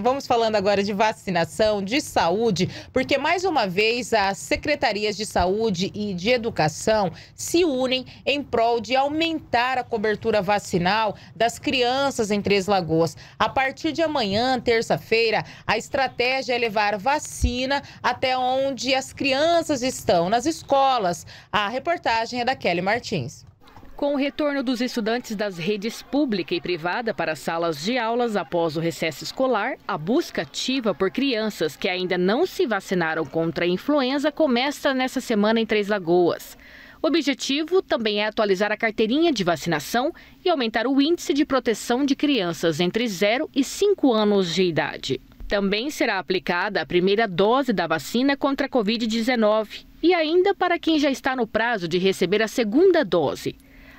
Vamos falando agora de vacinação, de saúde, porque mais uma vez as secretarias de saúde e de educação se unem em prol de aumentar a cobertura vacinal das crianças em Três Lagoas. A partir de amanhã, terça-feira, a estratégia é levar vacina até onde as crianças estão, nas escolas. A reportagem é da Kelly Martins. Com o retorno dos estudantes das redes pública e privada para as salas de aulas após o recesso escolar, a busca ativa por crianças que ainda não se vacinaram contra a influenza começa nesta semana em Três Lagoas. O objetivo também é atualizar a carteirinha de vacinação e aumentar o índice de proteção de crianças entre 0 e 5 anos de idade. Também será aplicada a primeira dose da vacina contra a Covid-19 e ainda para quem já está no prazo de receber a segunda dose.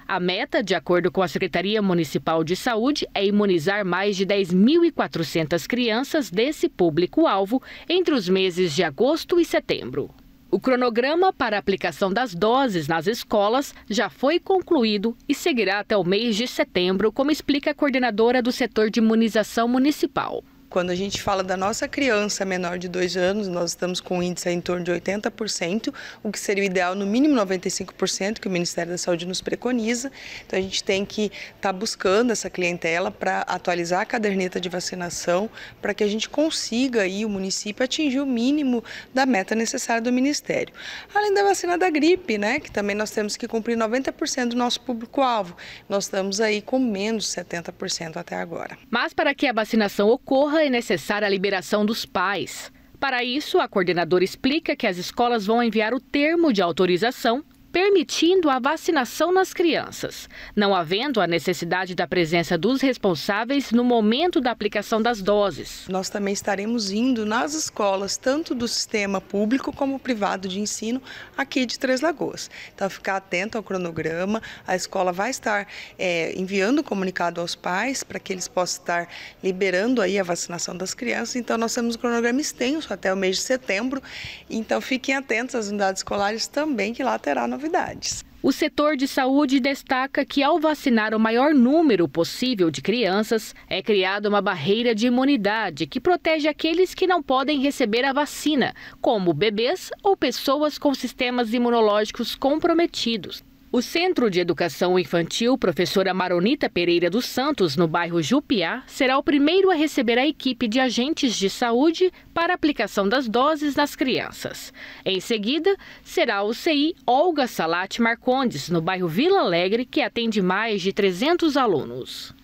A meta, de acordo com a Secretaria Municipal de Saúde, é imunizar mais de 10.400 crianças desse público-alvo entre os meses de agosto e setembro. O cronograma para a aplicação das doses nas escolas já foi concluído e seguirá até o mês de setembro, como explica a coordenadora do setor de imunização municipal. Quando a gente fala da nossa criança menor de dois anos, nós estamos com um índice em torno de 80%, o que seria o ideal no mínimo 95%, que o Ministério da Saúde nos preconiza. Então a gente tem que estar tá buscando essa clientela para atualizar a caderneta de vacinação, para que a gente consiga aí o município atingir o mínimo da meta necessária do Ministério. Além da vacina da gripe, né, que também nós temos que cumprir 90% do nosso público-alvo. Nós estamos aí com menos 70% até agora. Mas para que a vacinação ocorra, é necessária a liberação dos pais. Para isso, a coordenadora explica que as escolas vão enviar o termo de autorização permitindo a vacinação nas crianças, não havendo a necessidade da presença dos responsáveis no momento da aplicação das doses. Nós também estaremos indo nas escolas, tanto do sistema público como privado de ensino, aqui de Três Lagoas. Então, ficar atento ao cronograma, a escola vai estar é, enviando comunicado aos pais para que eles possam estar liberando aí a vacinação das crianças. Então, nós temos um cronograma extenso até o mês de setembro. Então, fiquem atentos às unidades escolares também, que lá terá novidades novidades. O setor de saúde destaca que, ao vacinar o maior número possível de crianças, é criada uma barreira de imunidade que protege aqueles que não podem receber a vacina, como bebês ou pessoas com sistemas imunológicos comprometidos. O Centro de Educação Infantil Professora Maronita Pereira dos Santos, no bairro Jupiá, será o primeiro a receber a equipe de agentes de saúde para aplicação das doses nas crianças. Em seguida, será o CI Olga Salate Marcondes, no bairro Vila Alegre, que atende mais de 300 alunos.